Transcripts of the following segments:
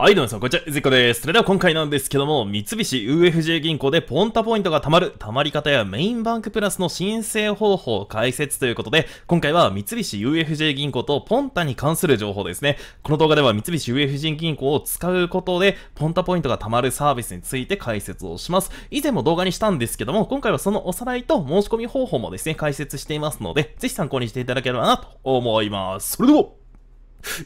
はい、どうも皆さん、こんにちは。ずこです。それでは今回なんですけども、三菱 UFJ 銀行でポンタポイントが貯まる、貯まり方やメインバンクプラスの申請方法解説ということで、今回は三菱 UFJ 銀行とポンタに関する情報ですね。この動画では三菱 UFJ 銀行を使うことで、ポンタポイントが貯まるサービスについて解説をします。以前も動画にしたんですけども、今回はそのおさらいと申し込み方法もですね、解説していますので、ぜひ参考にしていただければなと思います。それでは、行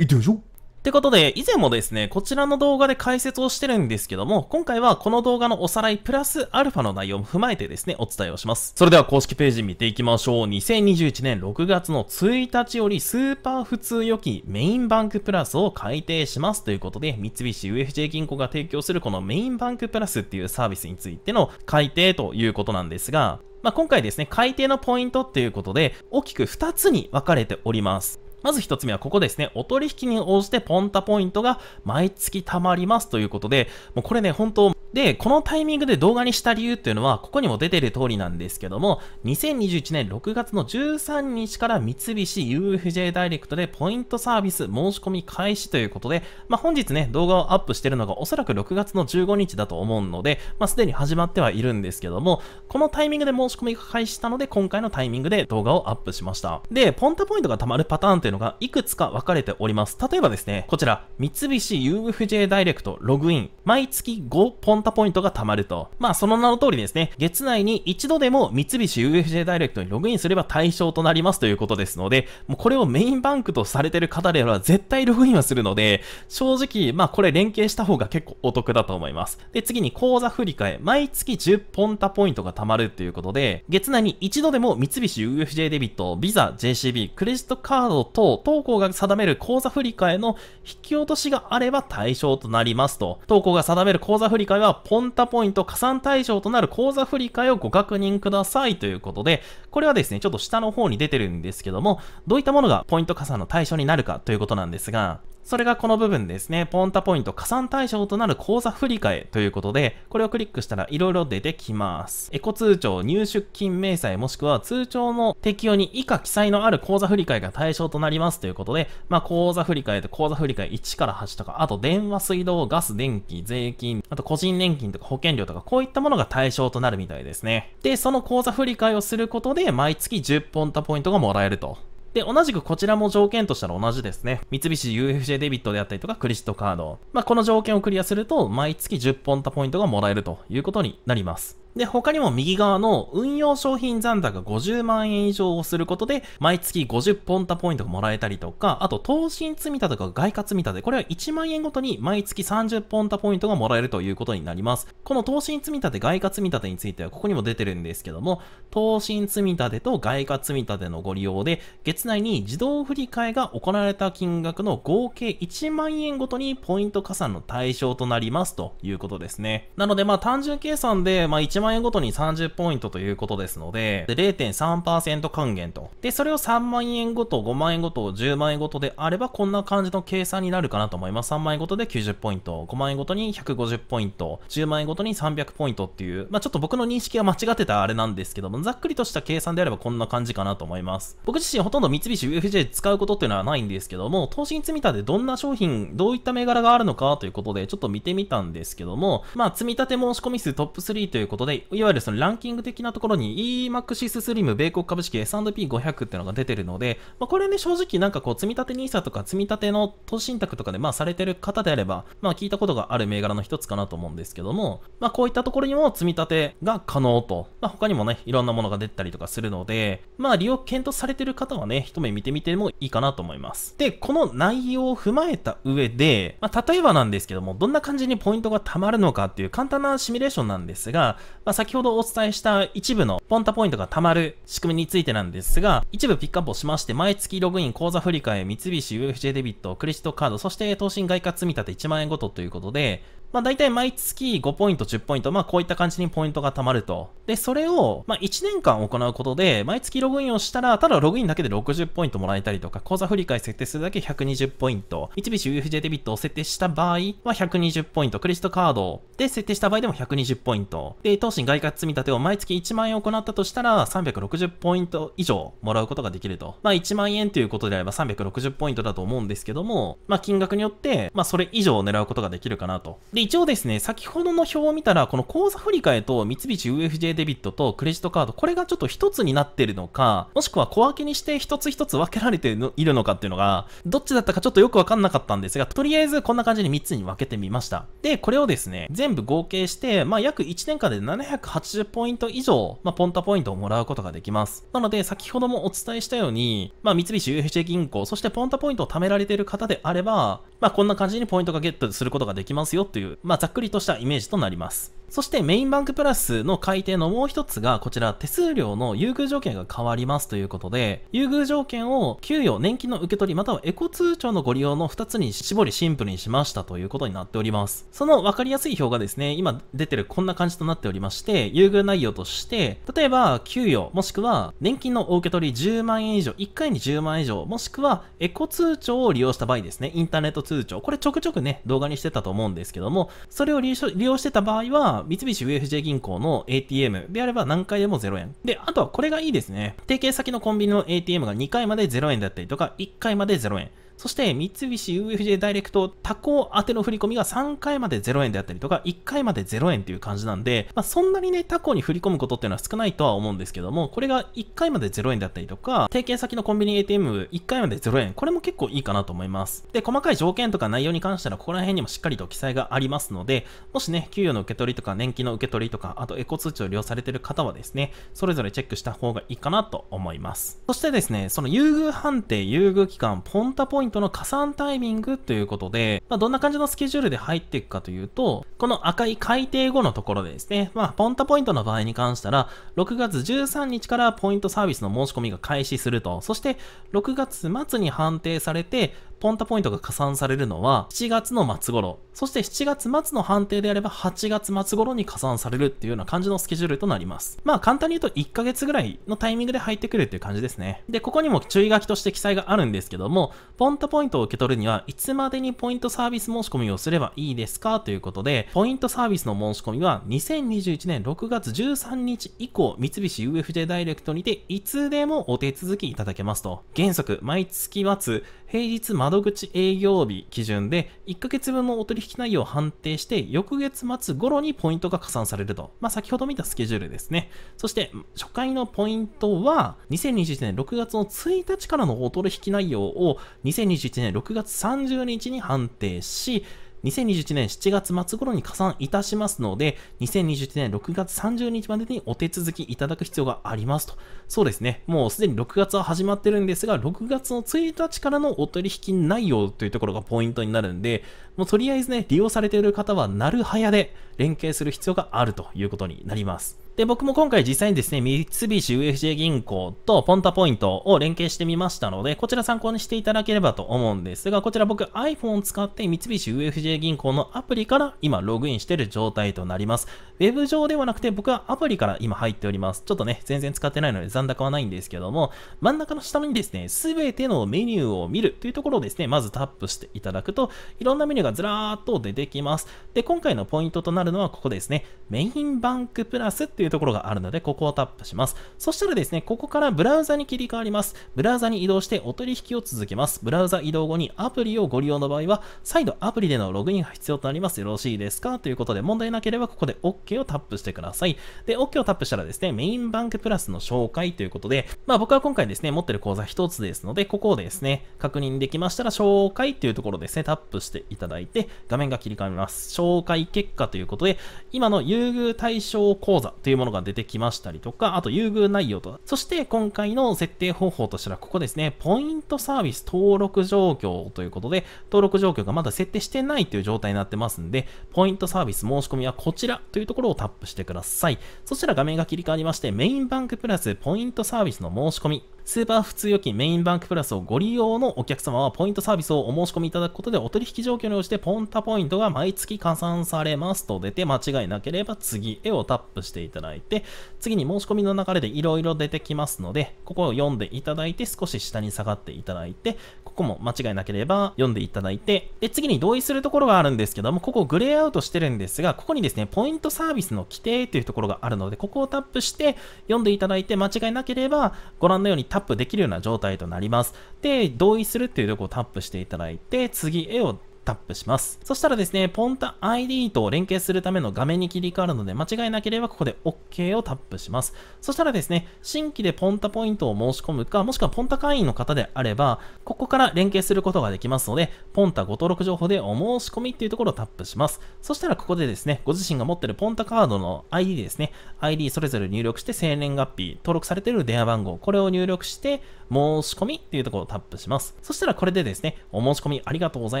ってみましょうってことで、以前もですね、こちらの動画で解説をしてるんですけども、今回はこの動画のおさらいプラスアルファの内容も踏まえてですね、お伝えをします。それでは公式ページ見ていきましょう。2021年6月の1日よりスーパー普通予期メインバンクプラスを改定しますということで、三菱 UFJ 銀行が提供するこのメインバンクプラスっていうサービスについての改定ということなんですが、まあ、今回ですね、改定のポイントっていうことで、大きく2つに分かれております。まず1つ目はここですね。お取引に応じてポンタポイントが毎月貯まりますということで、もうこれね、本当で、このタイミングで動画にした理由っていうのは、ここにも出てる通りなんですけども、2021年6月の13日から三菱 UFJ ダイレクトでポイントサービス申し込み開始ということで、まあ、本日ね、動画をアップしてるのがおそらく6月の15日だと思うので、まあ、すでに始まってはいるんですけども、このタイミングで申し込みが開始したので、今回のタイミングで動画をアップしました。で、ポンタポイントが貯まるパターンというのが、いくつか分かれております。例えばですね、こちら、三菱 UFJ ダイレクトログイン、毎月5ポンタポイントが貯まると。まあ、その名の通りですね、月内に一度でも三菱 UFJ ダイレクトにログインすれば対象となりますということですので、もうこれをメインバンクとされてる方では絶対ログインはするので、正直、まあこれ連携した方が結構お得だと思います。で、次に口座振替、毎月10ポンタポイントが貯まるということで、月内に一度でも三菱 UFJ デビット、ビザ、JCB、クレジットカード等、投稿が定める口座振替の引き落としがあれば対象となりますと。投稿が定める口座振替はポンタポイント加算対象となる口座振替をご確認くださいということで、これはですね、ちょっと下の方に出てるんですけども、どういったものがポイント加算の対象になるかということなんですが、それがこの部分ですね。ポンタポイント加算対象となる口座振替ということで、これをクリックしたら色々出てきます。エコ通帳、入出金明細もしくは通帳の適用に以下記載のある口座振替が対象となりますということで、まあ、口座振替と口座振替1から8とか、あと電話、水道、ガス、電気、税金、あと個人年金とか保険料とか、こういったものが対象となるみたいですね。で、その口座振替をすることで、毎月10ポンタポイントがもらえると。で、同じくこちらも条件としたら同じですね。三菱 UFJ デビットであったりとかクレジットカード。まあ、この条件をクリアすると、毎月10ポンタポイントがもらえるということになります。で、他にも右側の運用商品残高50万円以上をすることで、毎月50ポンタポイントがもらえたりとか、あと投資積立とか外貨積立、これは1万円ごとに毎月30ポンタポイントがもらえるということになります。この投資積立、外貨積立についてはここにも出てるんですけども、投資積立と外貨積立のご利用で、月内に自動振り替えが行われた金額の合計1万円ごとにポイント加算の対象となりますということですね。なのでまあ単純計算で、まあ1万円ごとに30ポイントということですので、0.3%還元と。で、それを3万円ごと、5万円ごと、10万円ごとであれば、こんな感じの計算になるかなと思います。3万円ごとで90ポイント、5万円ごとに150ポイント、10万円ごとに300ポイントっていう、まあ、ちょっと僕の認識が間違ってたあれなんですけども、ざっくりとした計算であればこんな感じかなと思います。僕自身ほとんど三菱 UFJ 使うことっていうのはないんですけども、投資に積み立てどんな商品、どういった銘柄があるのかということで、ちょっと見てみたんですけども、まあ、積立申し込み数トップ3ということで、で、いわゆるそのランキング的なところに EMAXIS SLIM 米国株式 S&P500 っていうのが出てるので、まあ、これね、正直なんかこう、積み立て NISA とか積み立ての投資信託とかでまあされてる方であれば、まあ聞いたことがある銘柄の一つかなと思うんですけども、まあこういったところにも積み立てが可能と、まあ他にもね、いろんなものが出たりとかするので、まあ利用検討されてる方はね、一目見てみてもいいかなと思います。で、この内容を踏まえた上で、まあ例えばなんですけども、どんな感じにポイントが貯まるのかっていう簡単なシミュレーションなんですが、まあ、先ほどお伝えした一部のポンタポイントが貯まる仕組みについてなんですが、一部ピックアップをしまして、毎月ログイン、口座振替、三菱 UFJ デビット、クレジットカード、そして投資外貨積立1万円ごとということで、まあ大体毎月5ポイント、10ポイント、まあこういった感じにポイントが貯まると。で、それを、まあ1年間行うことで、毎月ログインをしたら、ただログインだけで60ポイントもらえたりとか、口座振替設定するだけ120ポイント、一菱 UFJ デビットを設定した場合は120ポイント、クレジットカードで設定した場合でも120ポイント。で、投資外貨積み立てを毎月1万円行ったとしたら、360ポイント以上もらうことができると。まあ1万円ということであれば360ポイントだと思うんですけども、まあ金額によって、まあそれ以上を狙うことができるかなと。でで、一応ですね、先ほどの表を見たら、この口座振替と三菱 UFJ デビットとクレジットカード、これがちょっと一つになってるのか、もしくは小分けにして一つ一つ分けられているのかっていうのが、どっちだったかちょっとよくわかんなかったんですが、とりあえずこんな感じに3つに分けてみました。で、これをですね、全部合計して、まあ約1年間で780ポイント以上、まあポンタポイントをもらうことができます。なので、先ほどもお伝えしたように、まあ三菱 UFJ 銀行、そしてポンタポイントを貯められている方であれば、まあこんな感じにポイントがゲットすることができますよっていうまあ、ざっくりとしたイメージとなります。そしてメインバンクプラスの改定のもう一つが、こちら手数料の優遇条件が変わりますということで、優遇条件を給与、年金の受け取り、またはエコ通帳のご利用の2つに絞りシンプルにしましたということになっております。その分かりやすい表がですね、今出てるこんな感じとなっておりまして、優遇内容として、例えば給与、もしくは年金のお受け取り10万円以上、1回に10万円以上、もしくはエコ通帳を利用した場合ですね、インターネット通帳、これちょくちょくね、動画にしてたと思うんですけども、それを利用してた場合は、三菱 UFJ 銀行の ATM であれば何回でも0円。で、あとはこれがいいですね。提携先のコンビニの ATM が2回まで0円だったりとか、1回まで0円。そして三菱 UFJ ダイレクト他行宛ての振り込みが3回まで0円であったりとか、1回まで0円っていう感じなんで、まあ、そんなにね、他行に振り込むことっていうのは少ないとは思うんですけども、これが1回まで0円であったりとか、提携先のコンビニ ATM1 回まで0円、これも結構いいかなと思います。で、細かい条件とか内容に関しては、ここら辺にもしっかりと記載がありますので、もしね、給与の受け取りとか、年金の受け取りとか、あとエコ通知を利用されてる方はですね、それぞれチェックした方がいいかなと思います。そしてですね、その優遇判定、優遇期間、ポンタポイントトの加算タイミングということで、まあ、どんな感じのスケジュールで入っていくかというと、この赤い改定後のところでですね、まあ、ポンタポイントの場合に関したら、6月13日からポイントサービスの申し込みが開始すると、そして6月末に判定されて、ポンタポイントが加算されるのは7月の末頃、そして7月末の判定であれば8月末頃に加算されるっていうような感じのスケジュールとなります。まあ簡単に言うと1ヶ月ぐらいのタイミングで入ってくるっていう感じですね。で、ここにも注意書きとして記載があるんですけども、ポンタポイントを受け取るにはいつまでにポイントサービス申し込みをすればいいですかということで、ポイントサービスの申し込みは2021年6月13日以降、三菱 UFJ ダイレクトにていつでもお手続きいただけますと。原則、毎月末、平日窓口営業日基準で、1ヶ月分のお取引内容を判定して、翌月末頃にポイントが加算されると。まあ、先ほど見たスケジュールですね。そして、初回のポイントは、2021年6月の1日からのお取引内容を、2021年6月30日に判定し、2021年7月末頃に加算いたしますので、2021年6月30日までにお手続きいただく必要がありますと。そうですね。もうすでに6月は始まってるんですが、6月の1日からのお取引内容というところがポイントになるんで、もうとりあえずね、利用されている方はなる早で連携する必要があるということになります。で、僕も今回実際にですね、三菱 UFJ 銀行とポンタポイントを連携してみましたので、こちら参考にしていただければと思うんですが、こちら僕 iPhone を使って三菱 UFJ 銀行のアプリから今ログインしている状態となります。ウェブ上ではなくて僕はアプリから今入っております。ちょっとね、全然使ってないので残高はないんですけども、真ん中の下にですね、すべてのメニューを見るというところをですね、まずタップしていただくと、いろんなメニューがずらーっと出てきます。で、今回のポイントとなるのはここですね、メインバンクプラスっていうところがあるので、ここをタップします。そしたらですね、ここからブラウザに切り替わります。ブラウザに移動してお取引を続けます。ブラウザ移動後にアプリをご利用の場合は、再度アプリでのログインが必要となります。よろしいですかということで、問題なければここで OK をタップしてください。で、OK をタップしたらですね、メインバンクプラスの紹介ということで、まあ僕は今回ですね、持ってる口座1つですので、ここをですね、確認できましたら、紹介というところですね、タップしていただいて、画面が切り替わります。紹介結果ということで、今の優遇対象講座というものが出てきましたりとか、あと優遇内容と、そして今回の設定方法としたら、ここですね、ポイントサービス登録状況ということで、登録状況がまだ設定してないという状態になってますんで、ポイントサービス申し込みはこちらというところころをタップしてください。そしたら画面が切り替わりまして、メインバンクプラスポイントサービスの申し込み。スーパー普通預金メインバンクプラスをご利用のお客様はポイントサービスをお申し込みいただくことでお取引状況に応じてポンタポイントが毎月加算されますと出て間違いなければ次へをタップしていただいて次に申し込みの流れでいろいろ出てきますのでここを読んでいただいて少し下に下がっていただいてここも間違いなければ読んでいただいてで次に同意するところがあるんですけどもここグレーアウトしてるんですがここにですねポイントサービスの規定というところがあるのでここをタップして読んでいただいて間違いなければご覧のようにタップできるような状態となります。で、同意するっていうとこをタップしていただいて、次、絵をタップします。そしたらですね、ポンタ ID と連携するための画面に切り替わるので、間違いなければここで OK をタップします。そしたらですね、新規でポンタポイントを申し込むか、もしくはポンタ会員の方であれば、ここから連携することができますので、ポンタご登録情報でお申し込みっていうところをタップします。そしたらここでですね、ご自身が持ってるポンタカードの ID ですね、ID それぞれ入力して生年月日、登録されている電話番号、これを入力して、申し込みっていうところをタップします。そしたらこれでですね、お申し込みありがとうござ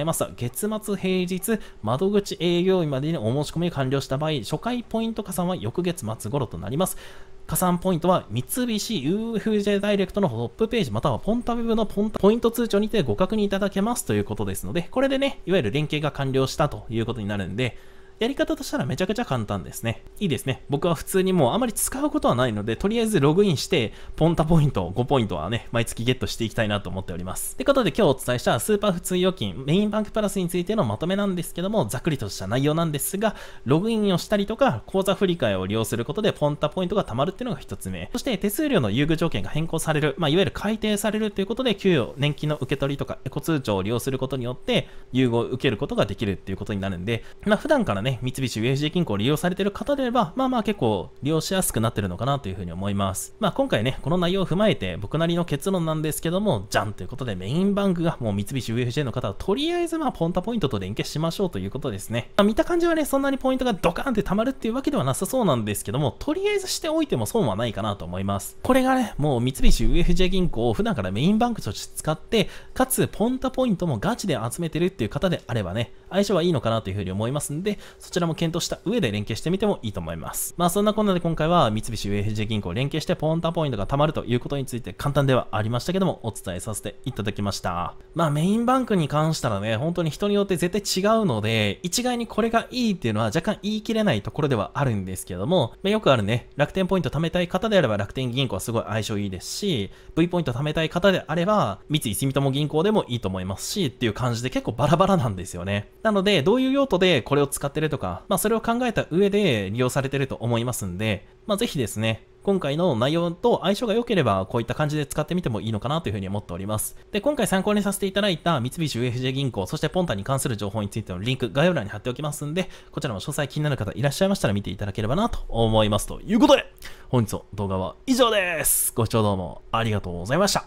いました。月末平日窓口営業日までにお申し込み完了した場合、初回ポイント加算は翌月末頃となります。加算ポイントは三菱 UFJ ダイレクトのトップページまたはポンタウェブのポンポイント通帳にてご確認いただけますということですので、これでね、いわゆる連携が完了したということになるんで、やり方としたらめちゃくちゃ簡単ですね。いいですね。僕は普通にもうあまり使うことはないので、とりあえずログインして、ポンタポイント5ポイントはね、毎月ゲットしていきたいなと思っております。ってことで今日お伝えしたスーパー普通預金、メインバンクプラスについてのまとめなんですけども、ざっくりとした内容なんですが、ログインをしたりとか、口座振替を利用することでポンタポイントが貯まるっていうのが1つ目。そして手数料の優遇条件が変更される、まあ、いわゆる改定されるということで、給与、年金の受け取りとか、エコ通帳を利用することによって、優遇を受けることができるっていうことになるんで、まあ、普段からね、ね、三菱 UFJ 銀行を利用されている方であれば、まあまあ結構利用しやすくなってるのかなというふうに思います。まあ今回ね、この内容を踏まえて僕なりの結論なんですけども、じゃんということでメインバンクがもう三菱 UFJ の方はとりあえずまあポンタポイントと連携しましょうということですね。まあ、見た感じはね、そんなにポイントがドカーンって溜まるっていうわけではなさそうなんですけども、とりあえずしておいても損はないかなと思います。これがね、もう三菱 UFJ 銀行を普段からメインバンクとして使って、かつポンタポイントもガチで集めてるっていう方であればね、相性はいいのかなというふうに思いますんで、そちらも検討した上で連携してみてもいいと思います。まあそんなこんなで今回は三菱 UFJ 銀行連携してポンタポイントが貯まるということについて簡単ではありましたけどもお伝えさせていただきました。まあメインバンクに関したらね、本当に人によって絶対違うので、一概にこれがいいっていうのは若干言い切れないところではあるんですけども、まあ、よくあるね、楽天ポイント貯めたい方であれば楽天銀行はすごい相性いいですし、V ポイント貯めたい方であれば、三井住友銀行でもいいと思いますし、っていう感じで結構バラバラなんですよね。なので、どういう用途でこれを使ってるとか、まあそれを考えた上で利用されてると思いますんで、まあぜひですね、今回の内容と相性が良ければこういった感じで使ってみてもいいのかなというふうに思っております。で、今回参考にさせていただいた三菱 UFJ 銀行、そしてポンタに関する情報についてのリンク概要欄に貼っておきますんで、こちらも詳細気になる方いらっしゃいましたら見ていただければなと思います。ということで、本日の動画は以上です。ご視聴どうもありがとうございました。